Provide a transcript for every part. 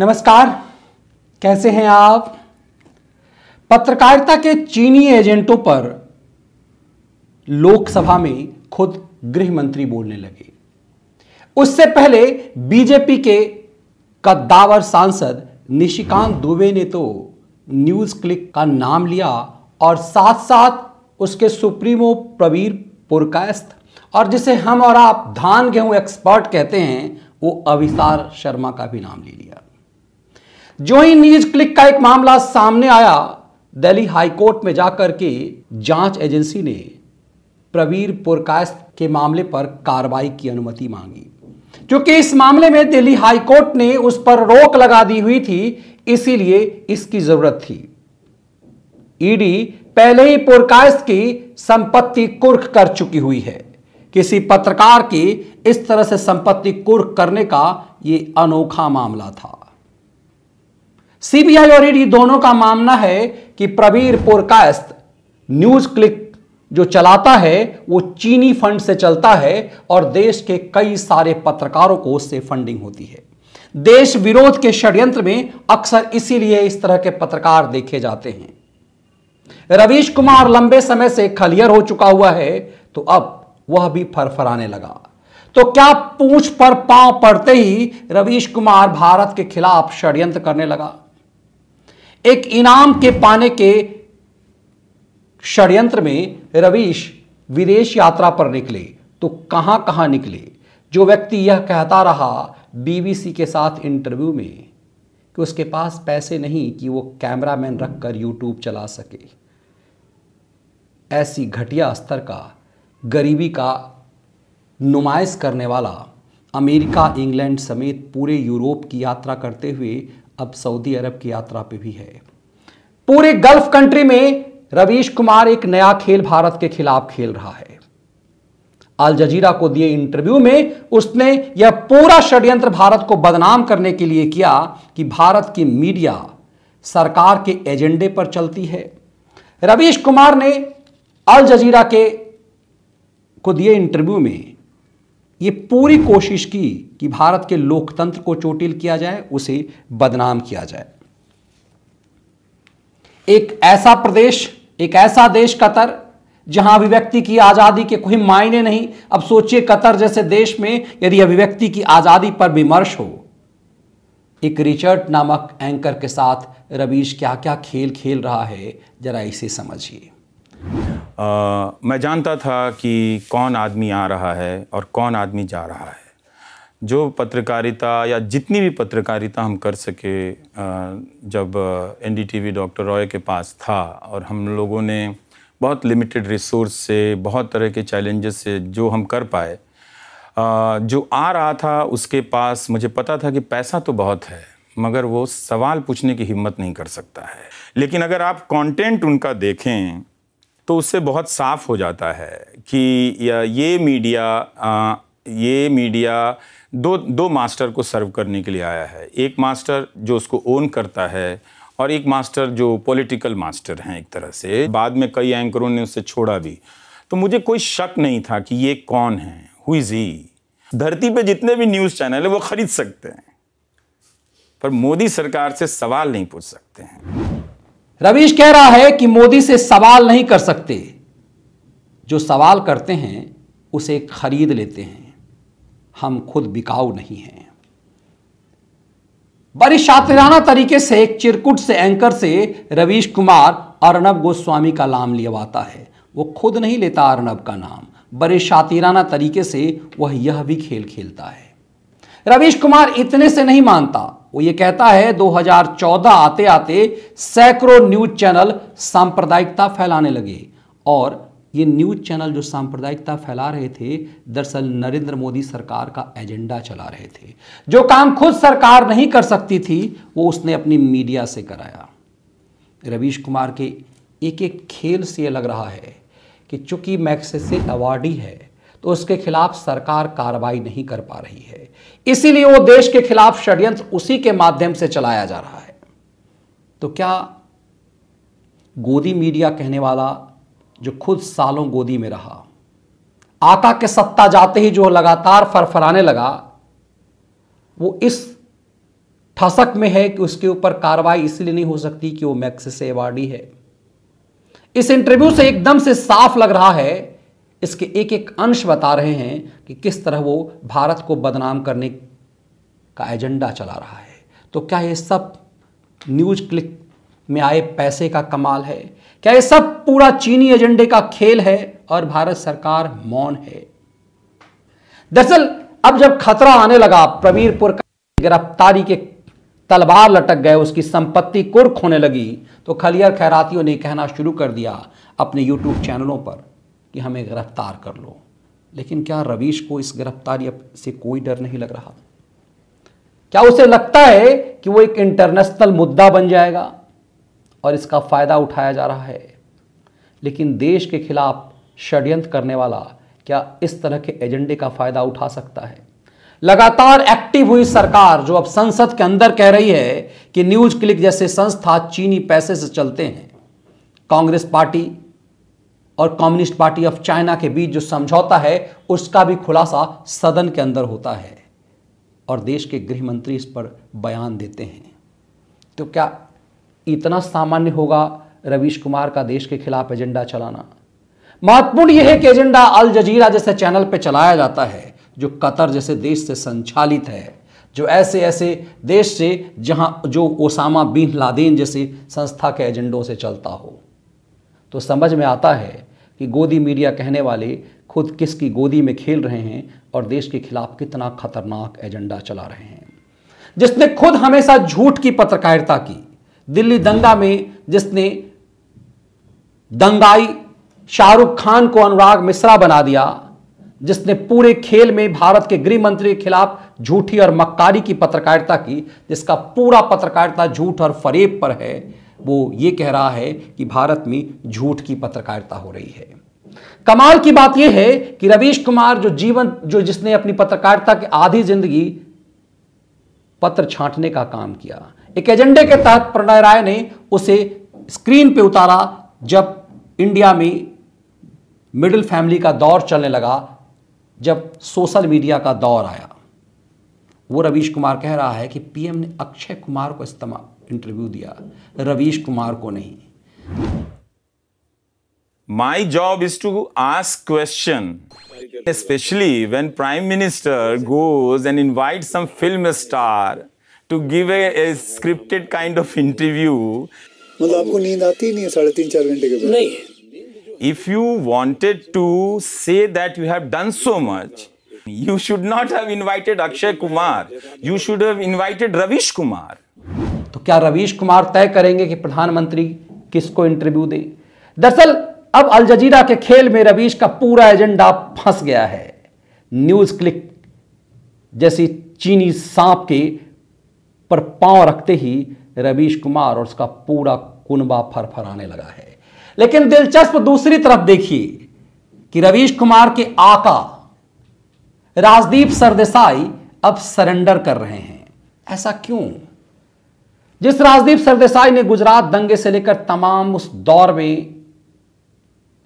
नमस्कार कैसे हैं आप पत्रकारिता के चीनी एजेंटों पर लोकसभा में खुद गृह मंत्री बोलने लगे उससे पहले बीजेपी के कद्दावर सांसद निशिकांत दुबे ने तो न्यूज क्लिक का नाम लिया और साथ साथ उसके सुप्रीमो प्रवीर पुरकास्त और जिसे हम और आप धान गेहूं एक्सपर्ट कहते हैं वो अविसार शर्मा का भी नाम ले लिया जो ही न्यूज क्लिक का एक मामला सामने आया दिल्ली हाईकोर्ट में जाकर के जांच एजेंसी ने प्रवीर पुरकाश के मामले पर कार्रवाई की अनुमति मांगी क्योंकि इस मामले में दिल्ली हाईकोर्ट ने उस पर रोक लगा दी हुई थी इसीलिए इसकी जरूरत थी ईडी पहले ही पुरकाश की संपत्ति कुर्क कर चुकी हुई है किसी पत्रकार की इस तरह से संपत्ति कुर्क करने का यह अनोखा मामला था सीबीआई और ईडी दोनों का मानना है कि प्रवीर पोरकास्त न्यूज क्लिक जो चलाता है वो चीनी फंड से चलता है और देश के कई सारे पत्रकारों को उससे फंडिंग होती है देश विरोध के षड्यंत्र में अक्सर इसीलिए इस तरह के पत्रकार देखे जाते हैं रवीश कुमार लंबे समय से खलियर हो चुका हुआ है तो अब वह भी फरफराने लगा तो क्या पूछ पर पांव पड़ते ही रवीश कुमार भारत के खिलाफ षड्यंत्र करने लगा एक इनाम के पाने के षड्यंत्र में रवीश विदेश यात्रा पर निकले तो कहां कहां निकले जो व्यक्ति यह कहता रहा बीबीसी के साथ इंटरव्यू में कि उसके पास पैसे नहीं कि वो कैमरामैन रखकर यूट्यूब चला सके ऐसी घटिया स्तर का गरीबी का नुमाइश करने वाला अमेरिका इंग्लैंड समेत पूरे यूरोप की यात्रा करते हुए अब सऊदी अरब की यात्रा पे भी है पूरे गल्फ कंट्री में रवीश कुमार एक नया खेल भारत के खिलाफ खेल रहा है अल जजीरा को दिए इंटरव्यू में उसने यह पूरा षड्यंत्र भारत को बदनाम करने के लिए किया कि भारत की मीडिया सरकार के एजेंडे पर चलती है रवीश कुमार ने अल जजीरा के को दिए इंटरव्यू में ये पूरी कोशिश की कि भारत के लोकतंत्र को चोटिल किया जाए उसे बदनाम किया जाए एक ऐसा प्रदेश एक ऐसा देश कतर जहां अभिव्यक्ति की आजादी के कोई मायने नहीं अब सोचिए कतर जैसे देश में यदि अभिव्यक्ति की आजादी पर विमर्श हो एक रिचर्ड नामक एंकर के साथ रवीश क्या क्या खेल खेल रहा है जरा इसे समझिए आ, मैं जानता था कि कौन आदमी आ रहा है और कौन आदमी जा रहा है जो पत्रकारिता या जितनी भी पत्रकारिता हम कर सके जब एन डॉक्टर रॉय के पास था और हम लोगों ने बहुत लिमिटेड रिसोर्स से बहुत तरह के चैलेंजेस से जो हम कर पाए जो आ रहा था उसके पास मुझे पता था कि पैसा तो बहुत है मगर वो सवाल पूछने की हिम्मत नहीं कर सकता है लेकिन अगर आप कंटेंट उनका देखें तो उससे बहुत साफ हो जाता है कि ये मीडिया आ, ये मीडिया दो दो मास्टर को सर्व करने के लिए आया है एक मास्टर जो उसको ओन करता है और एक मास्टर जो पॉलिटिकल मास्टर हैं एक तरह से बाद में कई एंकरों ने उसे छोड़ा भी तो मुझे कोई शक नहीं था कि ये कौन है हु इज़ ही धरती पे जितने भी न्यूज़ चैनल है वो ख़रीद सकते हैं पर मोदी सरकार से सवाल नहीं पूछ सकते हैं रवीश कह रहा है कि मोदी से सवाल नहीं कर सकते जो सवाल करते हैं उसे खरीद लेते हैं हम खुद बिकाऊ नहीं हैं बड़ी शातिराना तरीके से एक चिरकुट से एंकर से रवीश कुमार अर्नब गोस्वामी का नाम लियवाता है वो खुद नहीं लेता अर्नब का नाम बड़े शातिराना तरीके से वह यह भी खेल खेलता है रवीश कुमार इतने से नहीं मानता वो ये कहता है 2014 आते आते सैकड़ों न्यूज चैनल सांप्रदायिकता फैलाने लगे और ये न्यूज चैनल जो सांप्रदायिकता फैला रहे थे दरअसल नरेंद्र मोदी सरकार का एजेंडा चला रहे थे जो काम खुद सरकार नहीं कर सकती थी वो उसने अपनी मीडिया से कराया रवीश कुमार के एक एक खेल से यह लग रहा है कि चूंकि मैक्सेसे अवार्डी है तो उसके खिलाफ सरकार कार्रवाई नहीं कर पा रही है इसीलिए वो देश के खिलाफ षड्यंत्र उसी के माध्यम से चलाया जा रहा है तो क्या गोदी मीडिया कहने वाला जो खुद सालों गोदी में रहा आका के सत्ता जाते ही जो लगातार फरफराने लगा वो इस ठसक में है कि उसके ऊपर कार्रवाई इसलिए नहीं हो सकती कि वो मैक्स से अवार्डी है इस इंटरव्यू से एकदम से साफ लग रहा है इसके एक एक अंश बता रहे हैं कि किस तरह वो भारत को बदनाम करने का एजेंडा चला रहा है तो क्या ये सब न्यूज क्लिक में आए पैसे का कमाल है क्या ये सब पूरा चीनी एजेंडे का खेल है और भारत सरकार मौन है दरअसल अब जब खतरा आने लगा प्रवीरपुर का गिरफ्तारी के तलवार लटक गए उसकी संपत्ति कुर्क होने लगी तो खलियर खैरातियों ने कहना शुरू कर दिया अपने यूट्यूब चैनलों पर कि हमें गिरफ्तार कर लो लेकिन क्या रवीश को इस गिरफ्तारी से कोई डर नहीं लग रहा क्या उसे लगता है कि वो एक इंटरनेशनल मुद्दा बन जाएगा और इसका फायदा उठाया जा रहा है लेकिन देश के खिलाफ षड्यंत्र करने वाला क्या इस तरह के एजेंडे का फायदा उठा सकता है लगातार एक्टिव हुई सरकार जो अब संसद के अंदर कह रही है कि न्यूज क्लिक जैसे संस्था चीनी पैसे से चलते हैं कांग्रेस पार्टी और कम्युनिस्ट पार्टी ऑफ चाइना के बीच जो समझौता है उसका भी खुलासा सदन के अंदर होता है और देश के गृह मंत्री इस पर बयान देते हैं तो क्या इतना सामान्य होगा रवीश कुमार का देश के खिलाफ एजेंडा चलाना महत्वपूर्ण यह है कि एजेंडा अल जजीरा जैसे चैनल पर चलाया जाता है जो कतर जैसे देश से संचालित है जो ऐसे ऐसे देश से जहां जो ओसामा बिन लादेन जैसे संस्था के एजेंडों से चलता हो तो समझ में आता है कि गोदी मीडिया कहने वाले खुद किसकी गोदी में खेल रहे हैं और देश के खिलाफ कितना खतरनाक एजेंडा चला रहे हैं जिसने खुद हमेशा झूठ की पत्रकारिता की दिल्ली दंगा में जिसने दंगाई शाहरुख खान को अनुराग मिश्रा बना दिया जिसने पूरे खेल में भारत के गृह मंत्री के खिलाफ झूठी और मक्कारी की पत्रकारिता की जिसका पूरा पत्रकारिता झूठ और फरेब पर है वो ये कह रहा है कि भारत में झूठ की पत्रकारिता हो रही है कमाल की बात यह है कि रवीश कुमार जो जीवन जो जिसने अपनी पत्रकारिता की आधी जिंदगी पत्र छांटने का काम किया एक एजेंडे के तहत प्रणय राय ने उसे स्क्रीन पे उतारा जब इंडिया में मिडिल फैमिली का दौर चलने लगा जब सोशल मीडिया का दौर आया वो रवीश कुमार कह रहा है कि पीएम ने अक्षय कुमार को इस्तेमाल इंटरव्यू दिया रवीश कुमार को नहीं my job is to ask question specially when prime minister goes and invite some film star to give a scripted kind of interview मतलब आपको नींद आती नहीं साढ़े तीन चार घंटे के बाद नहीं if you wanted to say that you have done so much you should not have invited Akshay Kumar you should have invited Ravish Kumar तो क्या रवीश कुमार तय करेंगे कि प्रधानमंत्री किसको इंटरव्यू दें दरअसल अब अल जजीरा के खेल में रवीश का पूरा एजेंडा फंस गया है न्यूज क्लिक जैसी चीनी सांप के पर पांव रखते ही रवीश कुमार और उसका पूरा कुनबा फरफराने लगा है लेकिन दिलचस्प दूसरी तरफ देखिए कि रवीश कुमार के आका राजदीप सरदेसाई अब सरेंडर कर रहे हैं ऐसा क्यों जिस राजदीप सरदेसाई ने गुजरात दंगे से लेकर तमाम उस दौर में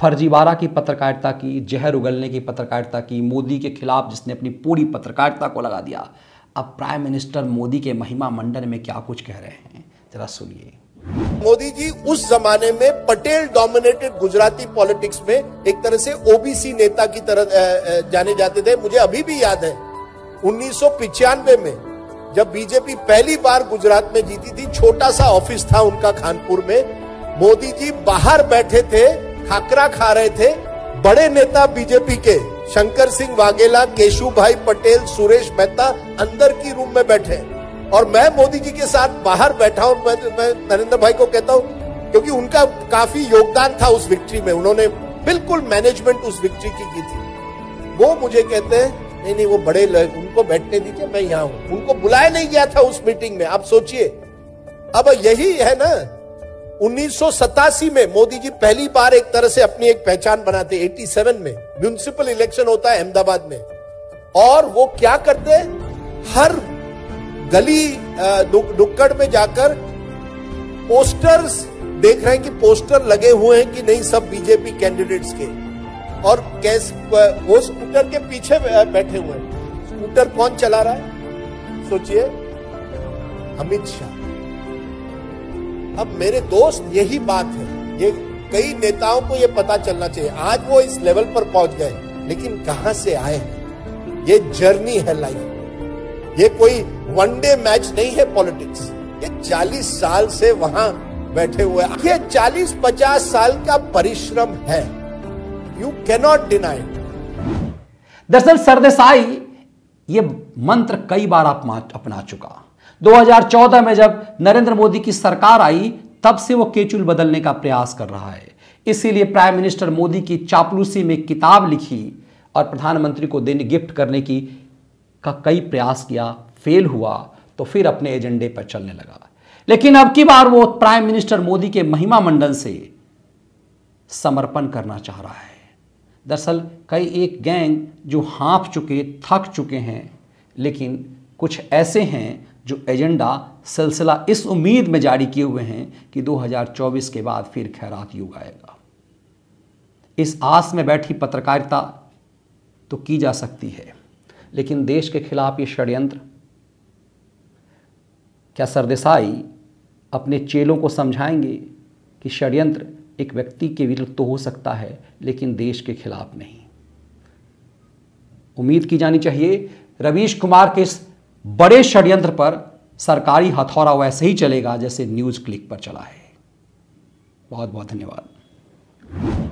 फर्जीवाड़ा की पत्रकारिता की जहर उगलने की पत्रकारिता की मोदी के खिलाफ जिसने अपनी पूरी पत्रकारिता को लगा दिया अब प्राइम मिनिस्टर मोदी के महिमा मंडन में क्या कुछ कह रहे हैं जरा सुनिए मोदी जी उस जमाने में पटेल डोमिनेटेड गुजराती पॉलिटिक्स में एक तरह से ओबीसी नेता की तरह जाने जाते थे मुझे अभी भी याद है उन्नीस में जब बीजेपी पहली बार गुजरात में जीती थी छोटा सा ऑफिस था उनका खानपुर में मोदी जी बाहर बैठे थे खाकरा खा रहे थे बड़े नेता बीजेपी के शंकर सिंह वाघेला केशु भाई पटेल सुरेश मेहता अंदर की रूम में बैठे और मैं मोदी जी के साथ बाहर बैठा हूं मैं, मैं नरेंद्र भाई को कहता हूं क्योंकि उनका काफी योगदान था उस विक्ट्री में उन्होंने बिल्कुल मैनेजमेंट उस विक्ट्री की की थी वो मुझे कहते हैं नहीं नहीं वो बड़े लोग उनको बैठने दीजिए मैं यहां हूं उनको बुलाया नहीं गया था उस मीटिंग में आप सोचिए अब यही है ना उन्नीस में मोदी जी पहली बार एक तरह से अपनी एक पहचान बनाते 87 में म्यूनिसिपल इलेक्शन होता है अहमदाबाद में और वो क्या करते हर गली नुक्कड़ में जाकर पोस्टर्स देख रहे हैं कि पोस्टर लगे हुए हैं कि नहीं सब बीजेपी कैंडिडेट्स के और कैस वो स्कूटर के पीछे बैठे हुए स्कूटर कौन चला रहा है सोचिए अमित शाह अब मेरे दोस्त यही बात है ये कई नेताओं को ये पता चलना चाहिए आज वो इस लेवल पर पहुंच गए लेकिन कहां से आए हैं ये जर्नी है लाइफ ये कोई वन डे मैच नहीं है पॉलिटिक्स ये चालीस साल से वहां बैठे हुए ये चालीस पचास साल का परिश्रम है यू कैनॉट डिनाई दरअसल सरदेसाई ये मंत्र कई बार आप अपना चुका 2014 में जब नरेंद्र मोदी की सरकार आई तब से वो केचुल बदलने का प्रयास कर रहा है इसीलिए प्राइम मिनिस्टर मोदी की चापलूसी में किताब लिखी और प्रधानमंत्री को देने गिफ्ट करने की का कई प्रयास किया फेल हुआ तो फिर अपने एजेंडे पर चलने लगा लेकिन अब की बार वो प्राइम मिनिस्टर मोदी के महिमा मंडल से समर्पण करना चाह रहा है दरअसल कई एक गैंग जो हाँफ चुके थक चुके हैं लेकिन कुछ ऐसे हैं जो एजेंडा सिलसिला इस उम्मीद में जारी किए हुए हैं कि 2024 के बाद फिर खैरात युग आएगा इस आस में बैठी पत्रकारिता तो की जा सकती है लेकिन देश के खिलाफ ये षड्यंत्र क्या सरदेसाई अपने चेलों को समझाएंगे कि षड्यंत्र एक व्यक्ति के विरुद्ध तो हो सकता है लेकिन देश के खिलाफ नहीं उम्मीद की जानी चाहिए रवीश कुमार के इस बड़े षड्यंत्र पर सरकारी हथौड़ा वैसे ही चलेगा जैसे न्यूज़ क्लिक पर चला है बहुत बहुत धन्यवाद